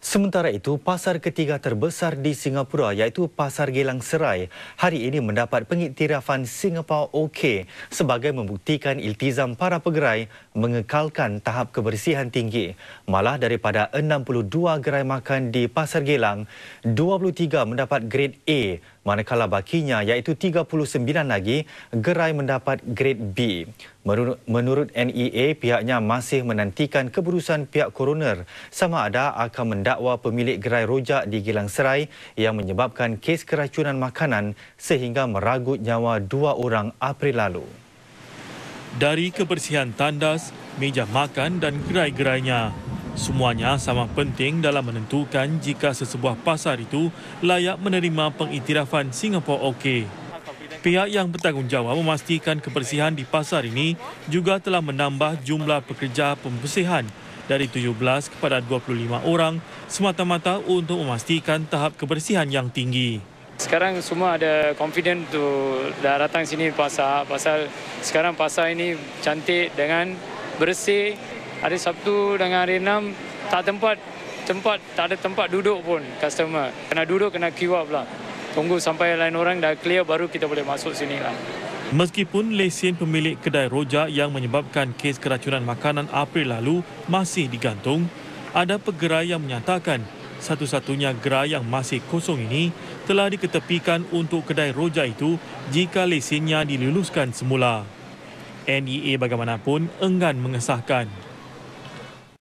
Sementara itu, pasar ketiga terbesar di Singapura iaitu Pasar Gelang Serai hari ini mendapat pengiktirafan Singapore OK sebagai membuktikan iltizam para pegerai mengekalkan tahap kebersihan tinggi. Malah daripada 62 gerai makan di Pasar Gelang, 23 mendapat grade A manakala bakinya iaitu 39 lagi gerai mendapat grade B. Menurut NEA, pihaknya masih menantikan keputusan pihak koroner sama ada akan mendakwa pemilik gerai rojak di Gilang Serai yang menyebabkan kes keracunan makanan sehingga meragut nyawa dua orang April lalu. Dari kebersihan tandas, meja makan dan gerai-gerainya, semuanya sama penting dalam menentukan jika sesebuah pasar itu layak menerima pengiktirafan Singapore OK. Pihak yang bertanggungjawab memastikan kebersihan di pasar ini juga telah menambah jumlah pekerja pembersihan dari 17 kepada 25 orang semata-mata untuk memastikan tahap kebersihan yang tinggi. Sekarang semua ada confident tu dah datang sini pasar pasal sekarang pasar ini cantik dengan bersih hari Sabtu dengan hari Enam tak tempat tempat tak ada tempat duduk pun customer kena duduk kena queue up lah tunggu sampai lain orang dah clear baru kita boleh masuk sini lah. Meskipun lesen pemilik kedai rojak yang menyebabkan kes keracunan makanan April lalu masih digantung, ada pegerai yang menyatakan satu-satunya gerai yang masih kosong ini telah diketepikan untuk kedai rojak itu jika lesennya diluluskan semula. NEA bagaimanapun enggan mengesahkan.